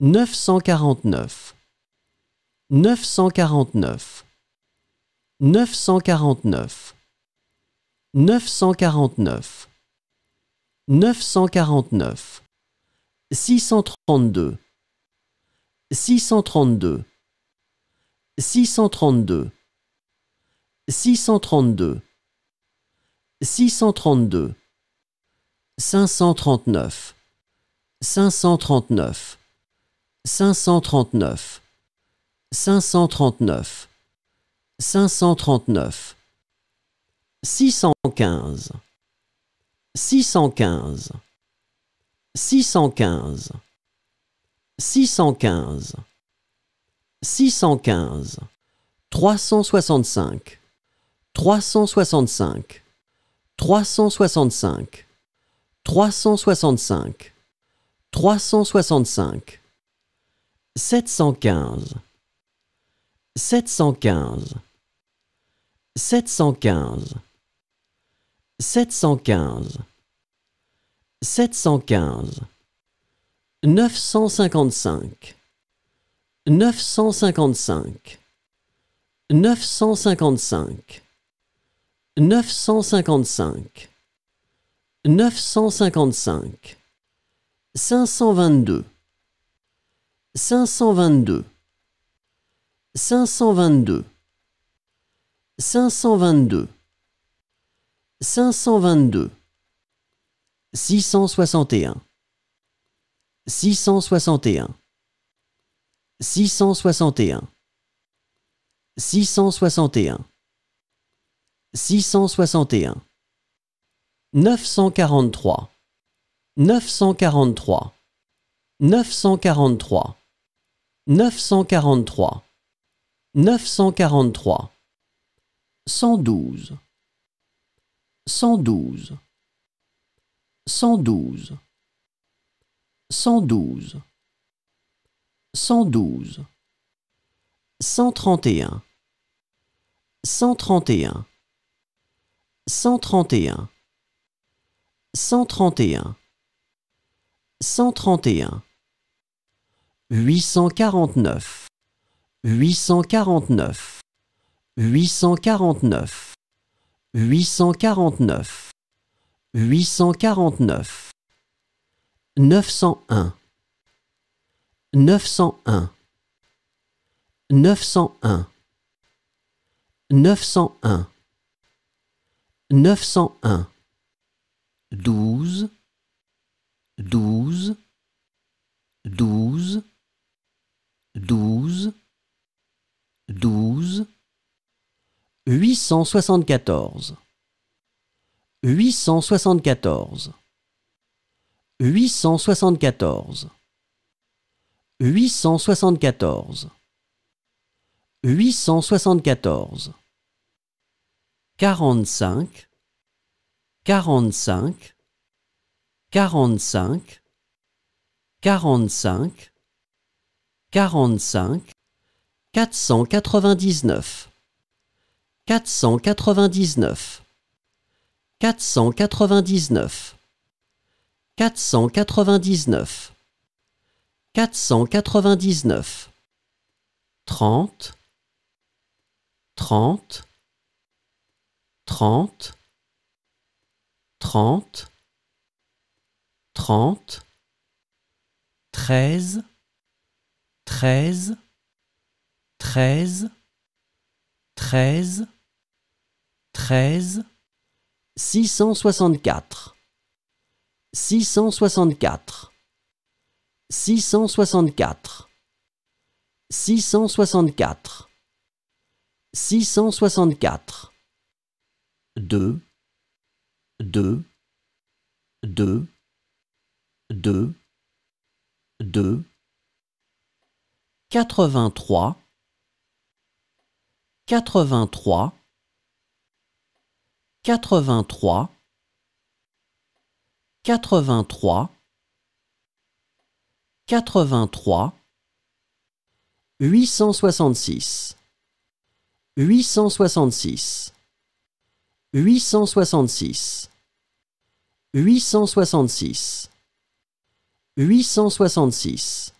949 949 949 949 949 632 632 632 632 632 539 539 539 539 539 615 615 615 615 615 365 365 365 365 365 715 715 715 715 715 955 955 955 955 955 522 522 522 522 522 661 661 661 661 661 943 943 943 943 943 112 112 112 112 112 131 131 131 131 131 849 849 849 849 849 901 901 901 901 901 12 12 12 874 874 874 874 874 45 45 45 45 45 499 499 499 499 499 30 30 30 30 30 13 13 13 13 13 664 664 664 664 664 2 2 2 2 2 83 83 83 83 83 866 866 866 866 866